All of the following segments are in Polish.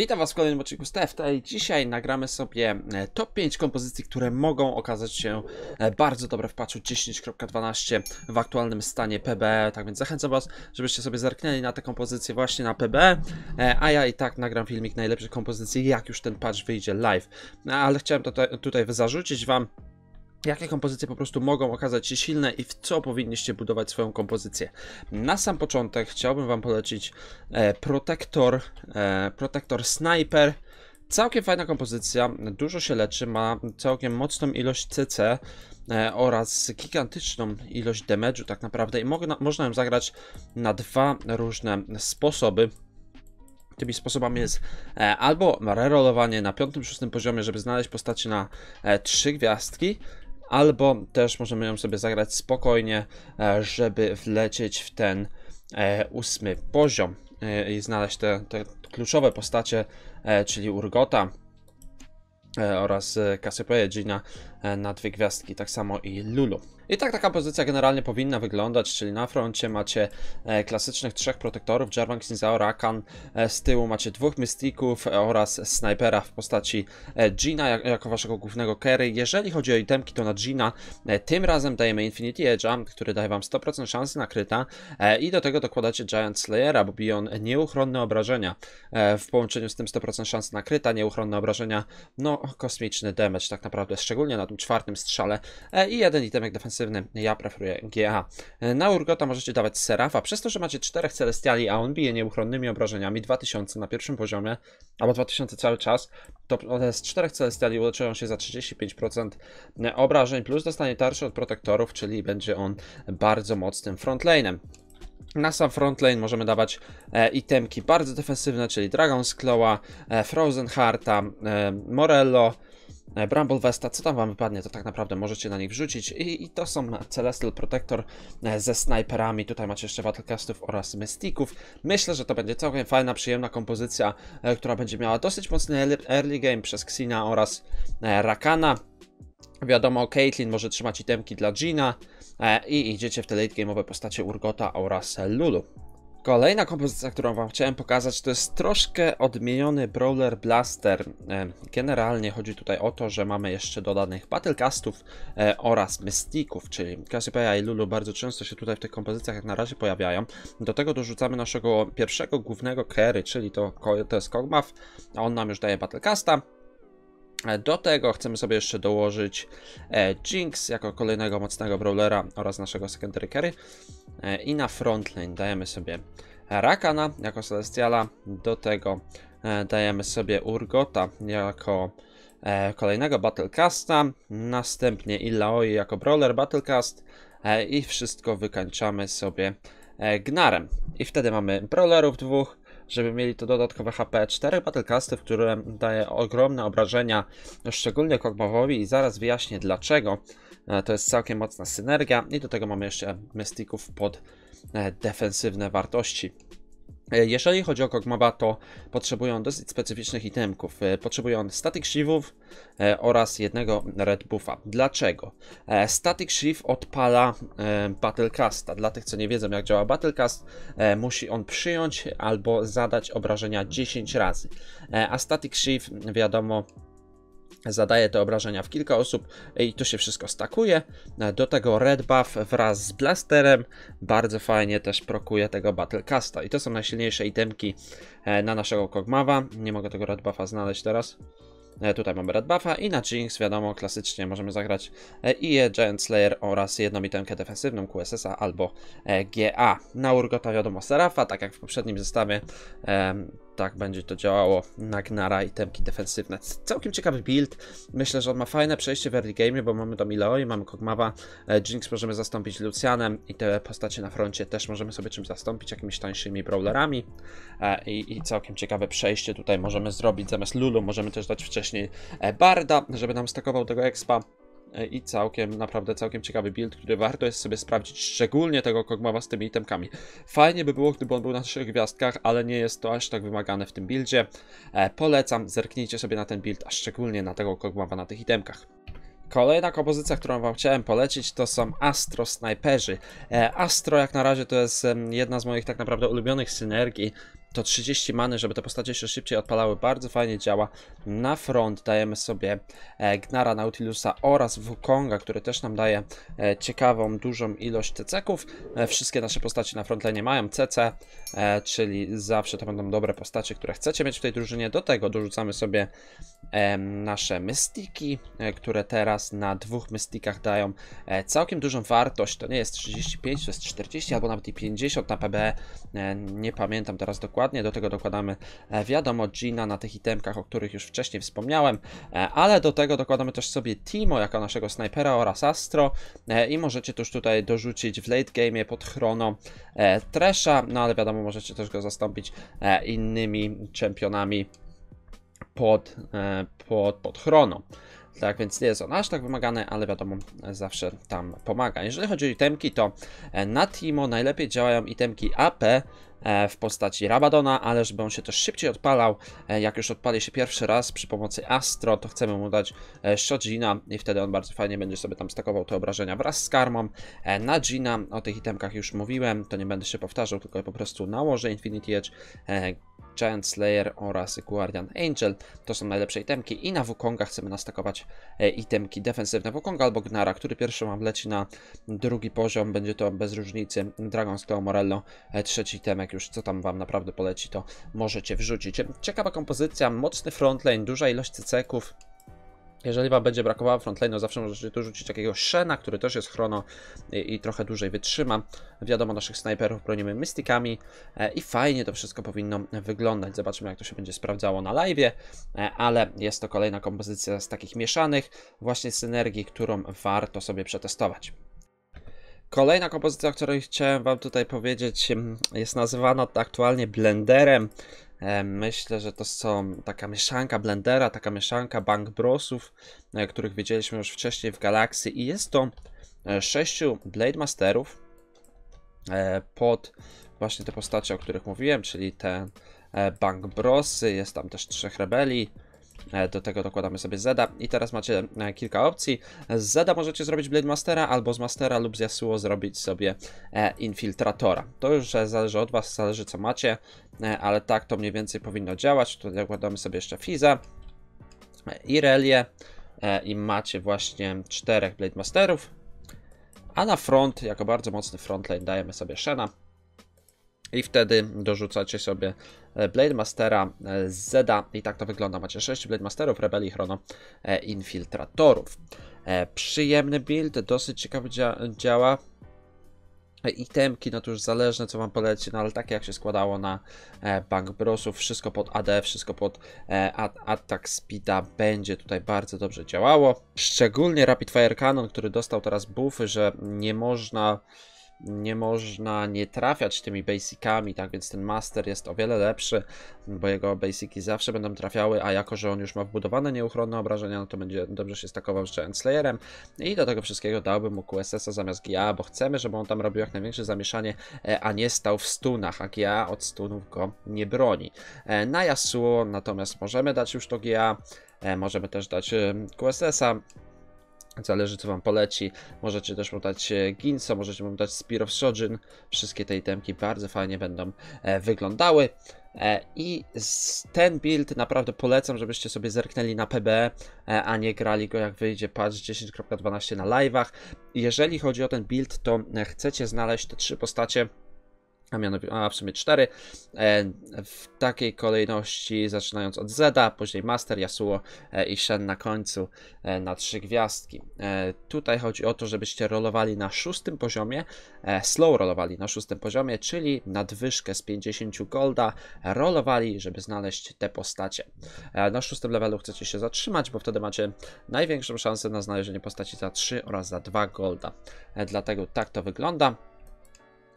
Witam Was w kolejnym odcinku z Dzisiaj nagramy sobie e, top 5 kompozycji, które mogą okazać się e, bardzo dobre w patchu 10.12 w aktualnym stanie PB. E. Tak więc zachęcam Was, żebyście sobie zerknęli na te kompozycje właśnie na PB, a ja i tak nagram filmik najlepszych kompozycji, jak już ten patch wyjdzie live. Ale chciałem tutaj, tutaj zarzucić Wam jakie kompozycje po prostu mogą okazać się silne i w co powinniście budować swoją kompozycję. Na sam początek chciałbym Wam polecić e, protektor, e, protektor sniper. Całkiem fajna kompozycja, dużo się leczy, ma całkiem mocną ilość CC e, oraz gigantyczną ilość damage'u tak naprawdę i mo można ją zagrać na dwa różne sposoby. Tymi sposobami jest e, albo rerolowanie na 5-6 poziomie, żeby znaleźć postaci na e, gwiazdki, albo też możemy ją sobie zagrać spokojnie, e, żeby wlecieć w ten e, ósmy poziom e, i znaleźć te, te kluczowe postacie, czyli Urgota oraz Cassiopeia, Gina E, na dwie gwiazdki, tak samo i Lulu. I tak taka pozycja generalnie powinna wyglądać, czyli na froncie macie e, klasycznych trzech protektorów, Jarvan, Xinzao, Rakan, e, z tyłu macie dwóch mystików oraz snajpera w postaci Gina jako waszego głównego carry. Jeżeli chodzi o itemki, to na Gina tym razem dajemy Infinity Edge'a, który daje wam 100% szansy na kryta i do tego dokładacie Giant Slayera, bo bije on nieuchronne obrażenia. W połączeniu z tym 100% szansy na kryta, nieuchronne obrażenia, no kosmiczny damage tak naprawdę, szczególnie na czwartym strzale e, i jeden itemek defensywny. Ja preferuję GA. E, na Urgota możecie dawać Serafa, przez to, że macie czterech Celestiali, a on bije nieuchronnymi obrażeniami 2000 na pierwszym poziomie, albo 2000 cały czas, to z czterech Celestiali uleczyją się za 35% e, obrażeń, plus dostanie tarczy od protektorów, czyli będzie on bardzo mocnym frontlanem. Na sam frontlane możemy dawać e, itemki bardzo defensywne, czyli Dragon's Claw'a, e, Frozen Hearta, e, Morello, E, Bramble Vesta, co tam wam wypadnie, to tak naprawdę możecie na nich wrzucić. I, i to są Celestial Protector e, ze snajperami. Tutaj macie jeszcze Battlecastów oraz Mystików. Myślę, że to będzie całkiem fajna, przyjemna kompozycja, e, która będzie miała dosyć mocny early game przez Xina oraz Rakana. Wiadomo, Caitlyn może trzymać itemki dla Gina i idziecie w te late game'owe postacie Urgota oraz Lulu. Kolejna kompozycja, którą wam chciałem pokazać, to jest troszkę odmieniony Brawler Blaster. E, generalnie chodzi tutaj o to, że mamy jeszcze dodanych Battlecastów e, oraz Mystików, czyli Cassiopeia i Lulu bardzo często się tutaj w tych kompozycjach jak na razie pojawiają. Do tego dorzucamy naszego pierwszego głównego carry, czyli to, to jest Kog'Maw, a on nam już daje Battlecasta. E, do tego chcemy sobie jeszcze dołożyć e, Jinx jako kolejnego mocnego brawlera oraz naszego secondary carry. E, I na frontline dajemy sobie Rakana jako Celestiala. Do tego dajemy sobie Urgota jako kolejnego Battlecasta. Następnie Illaoi jako brawler Battlecast. I wszystko wykańczamy sobie Gnarem. I wtedy mamy brawlerów dwóch, żeby mieli to dodatkowe HP. Cztery Battlecasty, w którym daje ogromne obrażenia, szczególnie Kog'Mawowi i zaraz wyjaśnię dlaczego. E, to jest całkiem mocna synergia i do tego mamy jeszcze Mystików pod e, defensywne wartości. E, jeżeli chodzi o Kog'Mawa, to potrzebuje on dosyć specyficznych itemków. E, potrzebuje on Static Shivów e, oraz jednego Red Buffa. Dlaczego? Static Shiv odpala Battlecasta. Dla tych, co nie wiedzą jak działa Battlecast, musi on przyjąć albo zadać obrażenia 10 razy. A Static Shiv, wiadomo, Zadaje te obrażenia w kilka osób i to się wszystko stakuje. Do tego red buff wraz z blasterem bardzo fajnie też prokuje tego battlecasta. I to są najsilniejsze itemki e, na naszego Kogmawa. Nie mogę tego red buffa znaleźć teraz. E, tutaj mamy Red Buffa i na Jinx, wiadomo, klasycznie możemy zagrać IE, Giant Slayer oraz jedną itemkę defensywną QSS-a albo e, GA. Na Urgota wiadomo Serafa, tak jak w poprzednim zestawie tak będzie to działało Gnara i temki defensywne. Całkiem ciekawy build. Myślę, że on ma fajne przejście w early game, bo mamy i mamy Kogmawa, e, Jinx możemy zastąpić Lucianem i te postacie na froncie też możemy sobie czymś zastąpić, jakimiś tańszymi brawlerami. E, I, I, całkiem ciekawe przejście tutaj możemy zrobić. Zamiast Lulu możemy też dać wcześniej e, Barda, żeby nam stakował tego expa. E, i całkiem, naprawdę całkiem ciekawy build, który warto jest sobie sprawdzić, szczególnie tego Kogmawa z tymi itemkami. Fajnie by było, gdyby on był na trzech gwiazdkach, ale nie jest to aż tak wymagane w tym buildzie. E, polecam, zerknijcie sobie na ten build, a szczególnie na tego Kogmawa na tych itemkach. Kolejna kompozycja, którą wam chciałem polecić, to są Astro Snajperzy. E, Astro jak na razie to jest jedna z moich tak naprawdę ulubionych synergii to 30 many, żeby te postacie jeszcze szybciej odpalały. Bardzo fajnie działa. Na front dajemy sobie e, Gnara Nautilusa oraz Wukonga, który też nam daje e, ciekawą, dużą ilość tc e, Wszystkie nasze postacie na nie mają CC, czyli zawsze to będą dobre postacie, które chcecie mieć w tej drużynie. Do tego dorzucamy sobie nasze mystiki, które teraz na dwóch mystikach dają całkiem dużą wartość. To nie jest 35, to jest 40 albo nawet i 50 na PB. Nie pamiętam teraz dokładnie dokładnie. Do tego dokładamy e, wiadomo Gina na tych itemkach, o których już wcześniej wspomniałem, e, ale do tego dokładamy też sobie Timo jako naszego snajpera oraz Astro e, i możecie też tutaj dorzucić w late game pod chrono Tresha, no ale wiadomo możecie też go zastąpić innymi czempionami pod, pod, pod chrono. Tak więc nie jest on aż tak wymagany, ale wiadomo, zawsze tam pomaga. Jeżeli chodzi o itemki, to e, na Timo najlepiej działają itemki AP, e, w postaci Rabadona, ale żeby on się też szybciej odpalał, e, jak już odpali się pierwszy raz przy pomocy Astro, to chcemy mu dać Shodzina i wtedy on bardzo fajnie będzie sobie tam stakował te obrażenia wraz z karmą. Na Gina, o tych itemkach już mówiłem, to nie będę się powtarzał, tylko po prostu nałożę Infinity Edge, Giant Slayer oraz Guardian Angel. To są najlepsze itemki i na Wukonga chcemy nastakować e, itemki defensywne Wukonga albo Gnara, który pierwszy mam leci na drugi poziom, będzie to bez różnicy Dragon's Claw Morello, e, trzeci itemek już, co tam wam naprawdę poleci, to możecie wrzucić. Ciekawa kompozycja, mocny frontlane, duża ilość ceków. Jeżeli wam będzie brakowało frontlane'u, zawsze możecie tu rzucić jakiegoś Shena, który też jest chrono i, i trochę dłużej wytrzyma. Wiadomo, naszych snajperów bronimy mystikami e, i fajnie to wszystko powinno wyglądać. Zobaczymy, jak to się będzie sprawdzało na live, e, ale jest to kolejna kompozycja z takich mieszanych, właśnie synergii, którą warto sobie przetestować. Kolejna kompozycja, o której chciałem Wam tutaj powiedzieć, mm, jest nazywana aktualnie blenderem. E, myślę, że to są taka mieszanka Blendera, taka mieszanka Bank Brosów, e, których widzieliśmy już wcześniej w Galaxy i jest to e, sześciu Blade Masterów pod właśnie te postacie, o których mówiłem, czyli te Bank Brosy, jest tam też trzech rebelii, E, do tego dokładamy sobie Zeda i teraz macie e, kilka opcji. Z Zeda możecie zrobić Blade Mastera, albo z Mastera lub z Yasuo zrobić sobie e, Infiltratora. To już zależy od Was, zależy co macie, ale tak to mniej więcej powinno działać. Tutaj dokładamy sobie jeszcze Fiza, Irelię i macie właśnie czterech Blade Masterów. A na front, jako bardzo mocny frontline, dajemy sobie Shena. I wtedy dorzucacie sobie e, Blade Mastera e, Zeda. I tak to wygląda. Macie 6 Blade Masterów, rebeli Chrono, e, Infiltratorów. Przyjemny build, dosyć ciekawy dzia działa itemki, no to już zależne co wam poleci, no ale takie jak się składało na Bank Brosów, wszystko pod AD, wszystko pod ad, Attack Speeda będzie tutaj bardzo dobrze działało. Szczególnie Rapid Fire Cannon, który dostał teraz buffy, że nie można nie można nie trafiać tymi basicami, tak więc ten master jest o wiele lepszy, bo jego basiki zawsze będą trafiały, a jako, że on już ma wbudowane nieuchronne obrażenia, no to będzie dobrze się stakował jeszcze slayerem i do tego wszystkiego dałbym mu QSS-a zamiast GA, bo chcemy, żeby on tam robił jak największe zamieszanie, e, a nie stał w stunach, a GA od stunów go nie broni. E, na Yasuo natomiast możemy dać już to GA, e, możemy też dać QSS-a, Zależy co wam poleci. Możecie też mu dać e, Ginsa, możecie mu dać Spear of Shogun. Wszystkie te itemki bardzo fajnie będą e, wyglądały. E, I ten build naprawdę polecam, żebyście sobie zerknęli na PB, a nie grali go jak wyjdzie patch 10.12 na live'ach. Jeżeli chodzi o ten build, to chcecie znaleźć te trzy postacie a, mianowicie, a w sumie 4, e, w takiej kolejności zaczynając od Zeda, później Master, Yasuo e, i Shen na końcu e, na trzy gwiazdki. Tutaj chodzi o to, żebyście rolowali na szóstym poziomie, slow rolowali na szóstym poziomie, czyli nadwyżkę z 50 golda rolowali, żeby znaleźć te postacie. Na szóstym levelu chcecie się zatrzymać, bo wtedy macie największą szansę na znalezienie postaci za 3 oraz za 2 golda. Dlatego tak to wygląda.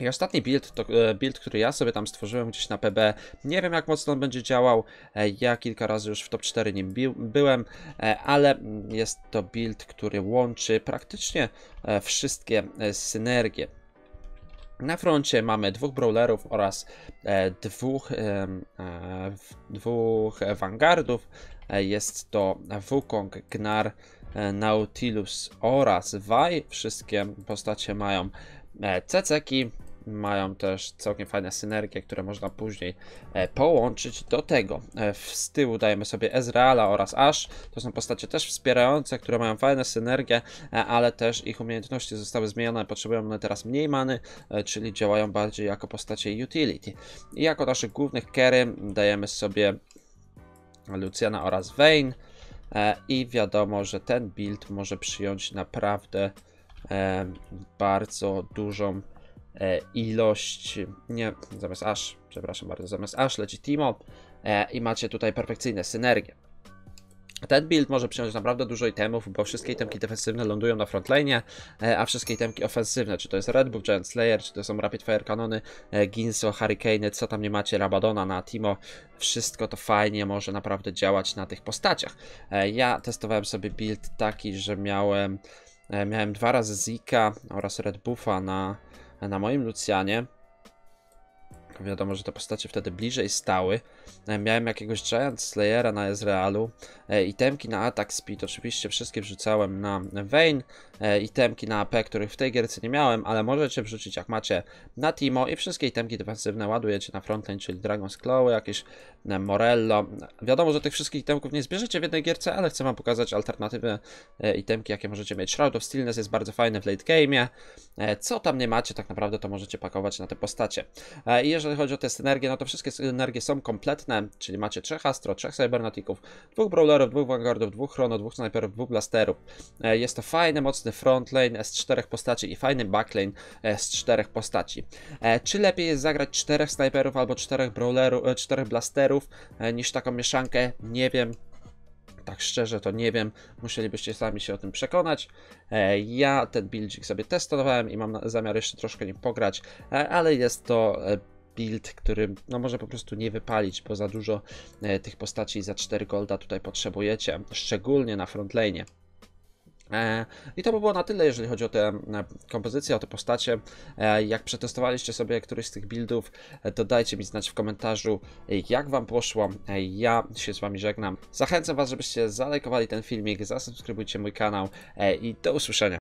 I ostatni build, to e, build, który ja sobie tam stworzyłem gdzieś na PB. Nie wiem jak mocno on będzie działał. E, ja kilka razy już w top 4 nim byłem, e, ale mm, jest to build, który łączy praktycznie wszystkie synergie. Na froncie mamy dwóch brawlerów oraz dwóch, dwóch vanguardów. Jest to Wukong, Gnar, Nautilus oraz Vai. Wszystkie postacie mają ceceki, mają też całkiem fajne synergie, które można później e, połączyć. Do tego e, z tyłu dajemy sobie Ezreala oraz Ash. To są postacie też wspierające, które mają fajne synergie, e, ale też ich umiejętności zostały zmienione. Potrzebują one teraz mniej many, czyli działają bardziej jako postacie utility. I jako naszych głównych carry dajemy sobie Luciana oraz Vayne. I wiadomo, że ten build może przyjąć naprawdę bardzo dużą E, ilość, nie, zamiast aż, przepraszam bardzo, zamiast aż leci Timo e, i macie tutaj perfekcyjne synergie. Ten build może przyjąć naprawdę dużo itemów, bo wszystkie itemki defensywne lądują na frontline, e, a wszystkie itemki ofensywne, czy to jest Red Bull, Giant Slayer, czy to są Rapid Fire Kanony, Ginso, Hurricane, co tam nie macie, Rabadona na Timo, wszystko to fajnie może naprawdę działać na tych postaciach. Ja testowałem sobie build taki, że miałem, miałem dwa razy Zika oraz Red Buffa na na moim Lucianie wiadomo, że te postacie wtedy bliżej stały. E, miałem jakiegoś Giant Slayera na Ezrealu, e, itemki na Attack Speed, oczywiście wszystkie wrzucałem na Vayne, e, itemki na AP, których w tej gierce nie miałem, ale możecie wrzucić jak macie na Timo i wszystkie itemki defensywne ładujecie na frontline, czyli Dragon's Claw, jakieś Morello. Wiadomo, że tych wszystkich itemków nie zbierzecie w jednej gierce, ale chcę wam pokazać alternatywne itemki, jakie możecie mieć. Shroud of Stillness jest bardzo fajny w late game'ie. Co tam nie macie, tak naprawdę to możecie pakować na te postacie. I jeżeli jeżeli chodzi o te synergie, no to wszystkie synergie są kompletne, czyli macie trzech Astro, trzech Cybernetików, dwóch Brawlerów, dwóch Vanguardów, dwóch Chrono, dwóch Sniperów, dwóch Blasterów. E, jest to fajny, mocny frontlane z czterech postaci i fajny backlane e, z czterech postaci. E, czy lepiej jest zagrać czterech Sniperów albo czterech Brawlerów, czterech Blasterów niż taką mieszankę? Nie wiem, tak szczerze to nie wiem, musielibyście sami się o tym przekonać. Ja ten buildzik sobie testowałem i mam zamiar jeszcze troszkę nim pograć, ale jest to build, który no może po prostu nie wypalić, bo za dużo e, tych postaci za 4 golda tutaj potrzebujecie, szczególnie na frontlane. E, I to by było na tyle, jeżeli chodzi o te kompozycje, o te postacie. E, jak przetestowaliście sobie któryś z tych buildów, to dajcie mi znać w komentarzu, jak Wam poszło. Ja się z Wami żegnam. Zachęcam Was, żebyście zalajkowali ten filmik, zasubskrybujcie mój kanał i do usłyszenia.